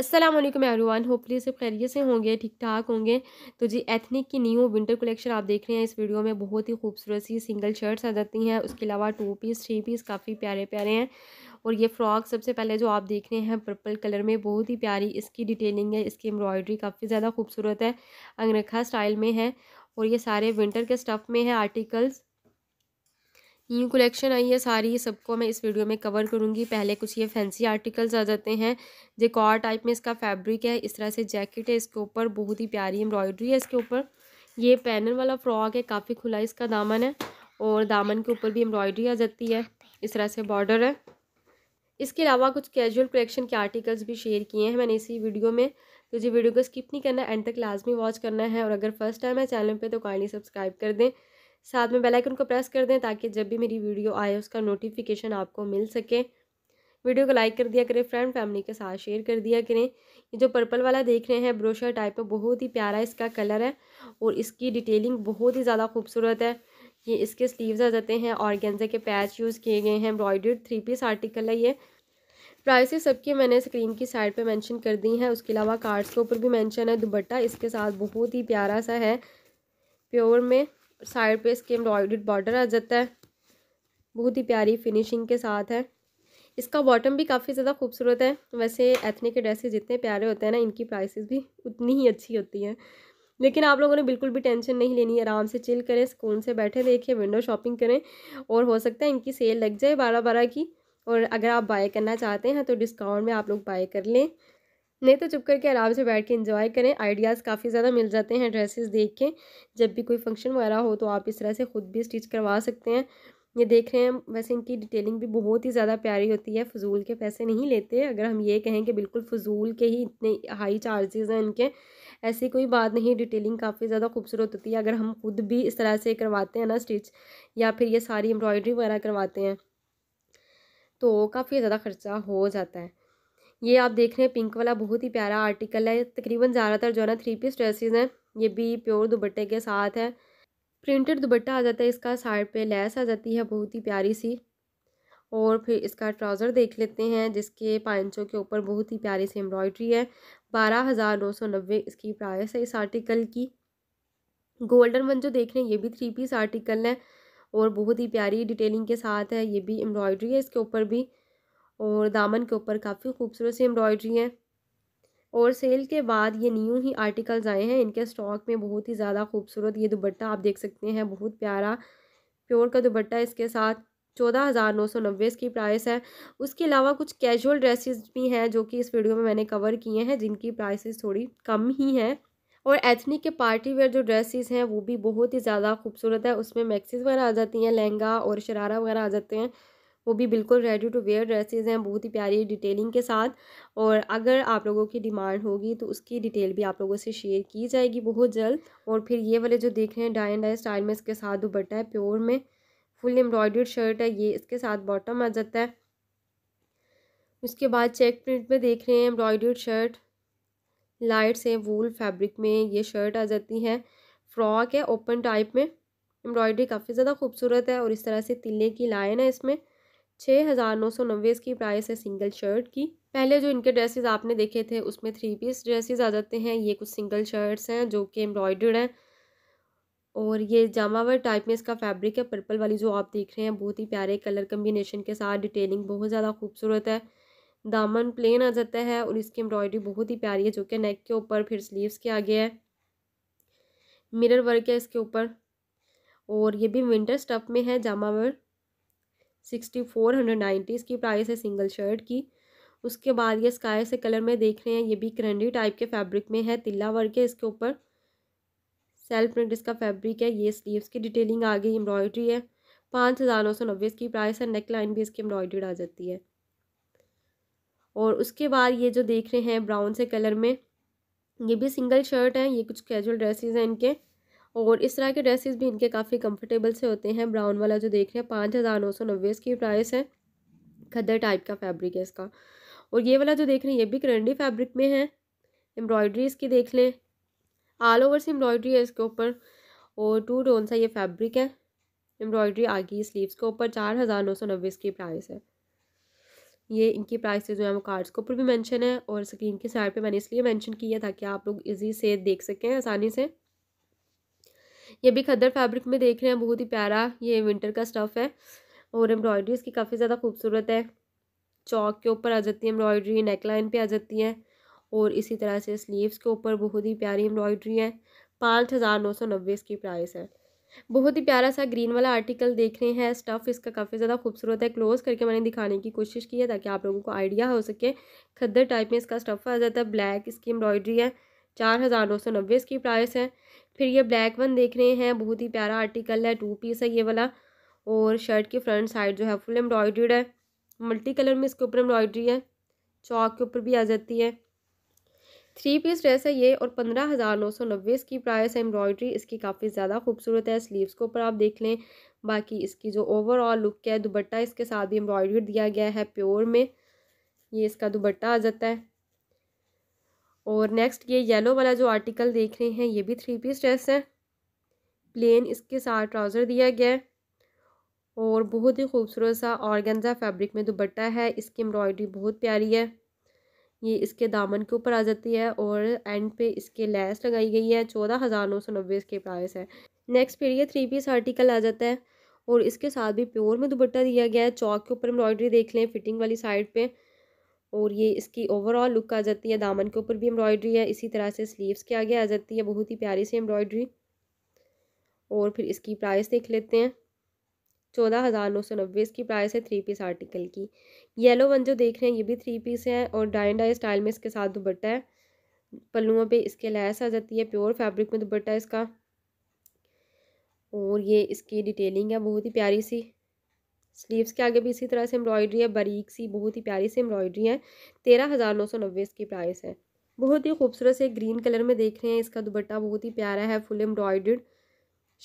अस्सलाम वालेकुम एवरीवन होपली सब खैरियत से होंगे ठीक ठाक होंगे तो जी एथनिक की न्यू विंटर कलेक्शन आप देख रहे हैं इस वीडियो में बहुत ही खूबसूरत सी सिंगल शर्ट्स आ जाती हैं उसके अलावा टू पीस थ्री पीस काफ़ी प्यारे प्यारे हैं और ये फ्रॉक सबसे पहले जो आप देख रहे हैं पर्पल कलर में बहुत ही प्यारी इसकी डिटेलिंग है इसकी एम्ब्रॉयडरी काफ़ी ज़्यादा खूबसूरत है अंगरखा स्टाइल में है और ये सारे विंटर के स्टफ़ में है आर्टिकल्स न्यू कलेक्शन आई है सारी सबको मैं इस वीडियो में कवर करूँगी पहले कुछ ये फैंसी आर्टिकल्स आ जाते हैं जेकॉर टाइप में इसका फैब्रिक है इस तरह से जैकेट है इसके ऊपर बहुत ही प्यारी एम्ब्रॉयडरी है इसके ऊपर ये पैनल वाला फ्रॉक है काफ़ी खुला इसका दामन है और दामन के ऊपर भी एम्ब्रॉयडरी आ जाती है इस तरह से बॉर्डर है इसके अलावा कुछ कैजुअल कलेक्शन के आर्टिकल्स भी शेयर किए हैं मैंने इसी वीडियो में तो जी वीडियो को स्किप नहीं करना एंड तक लाजमी वॉच करना है और अगर फर्स्ट टाइम है चैनल पे तो काइंडली सब्सक्राइब कर दें साथ में बेल आइकन को प्रेस कर दें ताकि जब भी मेरी वीडियो आए उसका नोटिफिकेशन आपको मिल सके वीडियो को लाइक कर दिया करें फ्रेंड फैमिली के साथ शेयर कर दिया करें ये जो पर्पल वाला देख रहे हैं ब्रोशर टाइप में बहुत ही प्यारा इसका कलर है और इसकी डिटेलिंग बहुत ही ज़्यादा खूबसूरत है ये इसके स्लीव्स आ जाते हैं और गेंजे के पैच यूज़ किए गए हैं एम्ब्रॉयडर्ड थ्री पीस आर्टिकल है ये प्राइस सबके मैंने स्क्रीन की साइड पर मैंशन कर दी हैं उसके अलावा कार्ड्स के ऊपर भी मैंशन है दुपट्टा इसके साथ बहुत ही प्यारा सा है प्योर में साइड पे इसके एम्ब्रॉयड बॉर्डर आ जाता है बहुत ही प्यारी फिनिशिंग के साथ है इसका बॉटम भी काफ़ी ज़्यादा खूबसूरत है वैसे एथनिक के ड्रेसेस जितने प्यारे होते हैं ना इनकी प्राइसेस भी उतनी ही अच्छी होती हैं लेकिन आप लोगों ने बिल्कुल भी टेंशन नहीं लेनी है आराम से चिल करें सुकून से बैठे देखिए विंडो शॉपिंग करें और हो सकता है इनकी सेल लग जाए बारह बारह की और अगर आप बाय करना चाहते हैं तो डिस्काउंट में आप लोग बाय कर लें नहीं तो चुप करके आराम से बैठ के इंजॉय करें आइडियाज़ काफ़ी ज़्यादा मिल जाते हैं ड्रेसेस देख के जब भी कोई फंक्शन वगैरह हो तो आप इस तरह से ख़ुद भी स्टिच करवा सकते हैं ये देख रहे हैं वैसे इनकी डिटेलिंग भी बहुत ही ज़्यादा प्यारी होती है फजूल के पैसे नहीं लेते अगर हम ये कहें कि बिल्कुल फजूल के ही इतने हाई चार्जेस हैं इनके ऐसी कोई बात नहीं डिटेलिंग काफ़ी ज़्यादा खूबसूरत होती है अगर हम खुद भी इस तरह से करवाते हैं ना स्टिच या फिर ये सारी एम्ब्रॉयडरी वगैरह करवाते हैं तो काफ़ी ज़्यादा ख़र्चा हो जाता है ये आप देख रहे हैं पिंक वाला बहुत ही प्यारा आर्टिकल है तकरीबन ज़्यादातर जो है ना थ्री पीस ड्रेसेस हैं ये भी प्योर दुपट्टे के साथ है प्रिंटेड दुपट्टा आ जाता है इसका साइड पे लेस आ जाती है बहुत ही प्यारी सी और फिर इसका ट्राउज़र देख लेते हैं जिसके पाँचों के ऊपर बहुत ही प्यारी सी एम्ब्रॉयडरी है बारह हज़ार नौ सौ नब्बे इसकी प्राइस है इस आर्टिकल की गोल्डन वन जो देख रहे हैं ये भी थ्री पीस आर्टिकल है और बहुत ही प्यारी डिटेलिंग के साथ है ये भी एम्ब्रॉयड्री है इसके ऊपर भी और दामन के ऊपर काफ़ी खूबसूरत सी एम्ब्रॉयडरी है और सेल के बाद ये न्यू ही आर्टिकल्स आए हैं इनके स्टॉक में बहुत ही ज़्यादा खूबसूरत ये दुबट्टा आप देख सकते हैं बहुत प्यारा प्योर का दुबट्टा इसके साथ चौदह हज़ार नौ सौ नब्बे इसकी प्राइस है उसके अलावा कुछ कैजुअल ड्रेसेस भी हैं जो कि इस वीडियो में मैंने कवर किए हैं जिनकी प्राइसेस थोड़ी कम ही हैं और एथनिक के पार्टी वेयर जो ड्रेसेस हैं वो भी बहुत ही ज़्यादा खूबसूरत है उसमें मैक्सीज वगैरह आ जाती हैं लहंगा और शरारा वगैरह आ जाते हैं वो भी बिल्कुल रेडी टू वेयर ड्रेसेस हैं बहुत ही प्यारी डिटेलिंग के साथ और अगर आप लोगों की डिमांड होगी तो उसकी डिटेल भी आप लोगों से शेयर की जाएगी बहुत जल्द और फिर ये वाले जो देख रहे हैं डाई एंड डाई स्टाइल में इसके साथ दुपट्टा है प्योर में फुल एम्ब्रॉयडर्ड शर्ट है ये इसके साथ बॉटम आ जाता है उसके बाद चेक प्रिंट में देख रहे हैं एम्ब्रॉयडर्ड शर्ट लाइट से वूल फैब्रिक में ये शर्ट आ जाती है फ्रॉक है ओपन टाइप में एम्ब्रॉयडरी काफ़ी ज़्यादा खूबसूरत है और इस तरह से तिले की लाइन है इसमें छः हज़ार नौ सौ नब्बे इसकी प्राइस है सिंगल शर्ट की पहले जो इनके ड्रेसेस आपने देखे थे उसमें थ्री पीस ड्रेसेस आ जाते हैं ये कुछ सिंगल शर्ट्स हैं जो कि एम्ब्रॉयडर्ड हैं और ये जामावर टाइप में इसका फैब्रिक है पर्पल वाली जो आप देख रहे हैं बहुत ही प्यारे कलर कम्बिनेशन के साथ डिटेलिंग बहुत ज़्यादा खूबसूरत है दामन प्लेन आ जाता है और इसकी एम्ब्रॉयडरी बहुत ही प्यारी है जो कि नेक के ऊपर फिर स्लीव्स के आगे है मिरर वर्क है इसके ऊपर और ये भी विंटर स्टफ में है jamawar sixty four hundred ninety इसकी प्राइस है सिंगल शर्ट की उसके बाद ये स्काई से कलर में देख रहे हैं ये भी करंडी टाइप के फैब्रिक में है तिल्ला वर्क है इसके ऊपर सेल्फ प्रिंट इसका फैब्रिक है ये स्लीव्स की डिटेलिंग आ गई एम्ब्रॉयड्री है पाँच हज़ार नौ सौ नब्बे इसकी प्राइस है नेक लाइन भी इसकी एम्ब्रॉयड्रीड आ जाती है और उसके बाद ये जो देख रहे हैं ब्राउन से कलर में ये भी सिंगल शर्ट है ये कुछ कैजुअल ड्रेसेस हैं इनके और इस तरह के ड्रेसेस भी इनके काफ़ी कंफर्टेबल से होते हैं ब्राउन वाला जो देख रहे हैं पाँच हज़ार नौ सौ नब्बे इसकी प्राइस है खदर टाइप का फैब्रिक है इसका और ये वाला जो देख रहे हैं ये भी करंडी फैब्रिक में है एम्ब्रॉयड्री इसकी देख लें ऑल ओवर से एम्ब्रॉयड्री है इसके ऊपर और टू टोन सा ये फैब्रिक है एम्ब्रॉयड्री आ गई स्लीवस के ऊपर चार हज़ार नौ सौ नब्बे इसकी प्राइस है ये इनकी प्राइस जो है वो कार्ड्स के ऊपर भी मैंशन है और स्क्रीन के साइड पर मैंने इसलिए मैंशन किया ताकि आप लोग ईजी से देख सकें आसानी से ये भी खद्दर फैब्रिक में देख रहे हैं बहुत ही प्यारा ये विंटर का स्टफ़ है और एम्ब्रॉयडरी इसकी काफ़ी ज़्यादा खूबसूरत है चौक के ऊपर आ जाती है एम्ब्रॉयडरी नेकलाइन पे आ जाती है और इसी तरह से स्लीव्स के ऊपर बहुत ही प्यारी एम्ब्रॉयडरी है पाँच हज़ार नौ सौ नब्बे इसकी प्राइस है बहुत ही प्यारा सा ग्रीन वाला आर्टिकल देख रहे हैं स्टफ़ इसका काफ़ी ज़्यादा खूबसूरत है क्लोज़ करके मैंने दिखाने की कोशिश की है ताकि आप लोगों को आइडिया हो सके खद्दर टाइप में इसका स्टफ़ आ जाता है ब्लैक इसकी एम्ब्रॉयडरी है चार हज़ार नौ सौ नब्बे इसकी प्राइस है फिर ये ब्लैक वन देख रहे हैं बहुत ही प्यारा आर्टिकल है टू पीस है ये वाला और शर्ट की फ्रंट साइड जो है फुल एम्ब्रॉयड्रीड है मल्टी कलर में इसके ऊपर एम्ब्रॉयड्री है चौक के ऊपर भी आ जाती है थ्री पीस ड्रेस है ये और पंद्रह हज़ार नौ सौ नब्बे इसकी प्राइस है एम्ब्रॉयड्री इसकी काफ़ी ज़्यादा खूबसूरत है स्लीव्स के ऊपर आप देख लें बाकी इसकी जो ओवरऑल लुक है दुबट्टा इसके साथ भी एम्ब्रॉयड्री दिया गया है प्योर में ये इसका दुबट्टा आ जाता है और नेक्स्ट ये येलो वाला जो आर्टिकल देख रहे हैं ये भी थ्री पीस ड्रेस है प्लेन इसके साथ ट्राउज़र दिया गया है और बहुत ही खूबसूरत सा ऑर्गेन्जा फैब्रिक में दुपट्टा है इसकी एम्ब्रॉयडरी बहुत प्यारी है ये इसके दामन के ऊपर आ जाती है और एंड पे इसके लैस लगाई गई है चौदह हज़ार नौ सौ नब्बे इसके प्राइस है नेक्स्ट फिर ये थ्री पीस आर्टिकल आ जाता है और इसके साथ भी प्योर में दुपट्टा दिया गया है चौक के ऊपर एम्ब्रॉयडरी देख लें फिटिंग वाली साइड पर और ये इसकी ओवरऑल लुक आ जाती है दामन के ऊपर भी एम्ब्रॉयडरी है इसी तरह से स्लीव्स के आगे आ जाती है बहुत ही प्यारी सी एम्ब्रॉयडरी और फिर इसकी प्राइस देख लेते हैं चौदह हज़ार नौ सौ नब्बे इसकी प्राइस है थ्री पीस आर्टिकल की येलो वन जो देख रहे हैं ये भी थ्री पीस है और डाइन डाई स्टाइल में इसके साथ दुबट्टा है पल्लुओं पर इसके लैस आ जाती है प्योर फैब्रिक में है इसका और ये इसकी डिटेलिंग है बहुत ही प्यारी सी स्लीव्स के आगे भी इसी तरह से एम्ब्रॉयडरी है बारीक सी बहुत ही प्यारी सी एम्ब्रॉयडरी है तेरह हज़ार नौ सौ नब्बे इसकी प्राइस है बहुत ही खूबसूरत से ग्रीन कलर में देख रहे हैं इसका दुपट्टा बहुत ही प्यारा है फुल एम्ब्रॉयडर्ड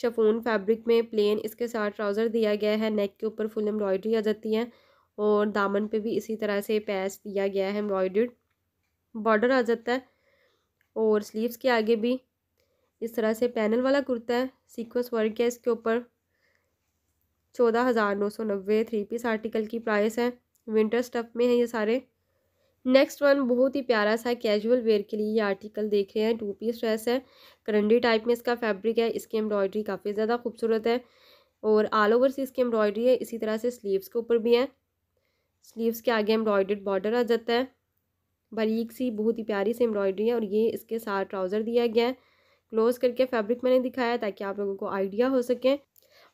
शफोन फैब्रिक में प्लेन इसके साथ ट्राउज़र दिया गया है नेक के ऊपर फुल एम्ब्रॉयडरी आ जाती है और दामन पर भी इसी तरह से पैस दिया गया है एम्ब्रॉयडर्ड बॉर्डर आ जाता है और स्लीव्स के आगे भी इस तरह से पैनल वाला कुर्ता है सीक्वेंस वर्क है इसके ऊपर चौदह हज़ार नौ सौ नब्बे थ्री पीस आर्टिकल की प्राइस है विंटर स्टफ में है ये सारे नेक्स्ट वन बहुत ही प्यारा सा कैजुअल वेयर के लिए ये आर्टिकल देख रहे हैं टू पीस ड्रेस है करंडी टाइप में इसका फैब्रिक है इसकी एम्ब्रॉयडरी काफ़ी ज़्यादा खूबसूरत है और ऑल ओवर से इसकी एम्ब्रॉयडरी है इसी तरह से स्लीव्स के ऊपर भी है स्लीव्स के आगे एम्ब्रॉयडर्ड बॉर्डर आ जाता है बारीक सी बहुत ही प्यारी सी एम्ब्रॉयडरी है और ये इसके साथ ट्राउज़र दिया गया है क्लोज़ करके फैब्रिक मैंने दिखाया ताकि आप लोगों को आइडिया हो सके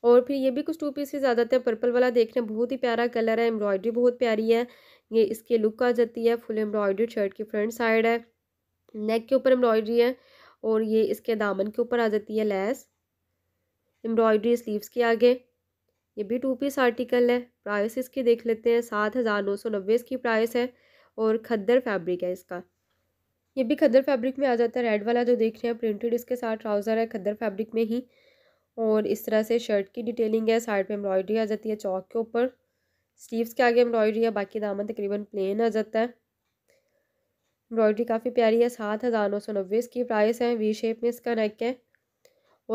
और फिर ये भी कुछ टू पीस ही ज़्यादातर पर्पल वाला देख रहे हैं बहुत ही प्यारा कलर है एम्ब्रॉयडरी बहुत प्यारी है ये इसकी लुक आ जाती है फुल एम्ब्रॉयडरी शर्ट की फ्रंट साइड है नेक के ऊपर एम्ब्रॉयडरी है और ये इसके दामन के ऊपर आ जाती है लैस एम्ब्रॉयडरी स्लीव्स के आगे ये भी टू पीस आर्टिकल है प्राइस इसके देख लेते हैं सात हज़ार नौ सौ नब्बे इसकी प्राइस है और खद्दर फैब्रिक है इसका ये भी खद्दर फैब्रिक में आ जाता है रेड वाला जो देख रहे हैं प्रिंटेड इसके साथ ट्राउज़र है खद्दर फैब्रिक में ही और इस तरह से शर्ट की डिटेलिंग है साइड पे एम्ब्रॉयडरी आ जाती है चौक के ऊपर स्लीव्स के आगे एम्ब्रॉयडरी है बाकी दामन तकरीबन प्लेन आ जाता है एम्ब्रॉयडरी काफ़ी प्यारी है सात हज़ार नौ सौ नब्बे इसकी प्राइस है वी शेप में इसका नेक है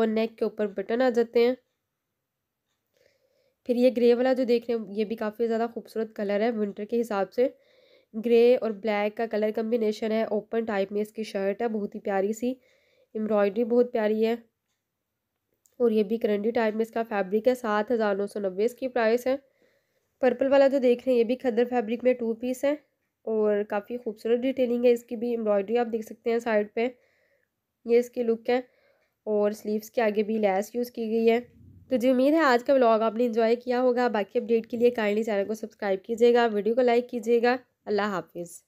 और नेक के ऊपर बटन आ जाते हैं फिर ये ग्रे वाला जो देख रहे हैं ये भी काफ़ी ज़्यादा खूबसूरत कलर है विंटर के हिसाब से ग्रे और ब्लैक का कलर कम्बिनेशन है ओपन टाइप में इसकी शर्ट है बहुत ही प्यारी सी एम्ब्रॉयडरी बहुत प्यारी है और ये भी करंडी टाइप में इसका फैब्रिक है सात हज़ार नौ सौ नब्बे इसकी प्राइस है पर्पल वाला जो देख रहे हैं ये भी खदर फैब्रिक में टू पीस है और काफ़ी खूबसूरत डिटेलिंग है इसकी भी एम्ब्रॉयडरी आप देख सकते हैं साइड पर ये इसकी लुक है और स्लीवस के आगे भी लैस यूज़ की गई है तो जी उम्मीद है आज का ब्लॉग आपने इन्जॉय किया होगा बाकी अपडेट के लिए काइंडली चैनल को सब्सक्राइब कीजिएगा वीडियो को लाइक कीजिएगा अल्लाह हाफिज़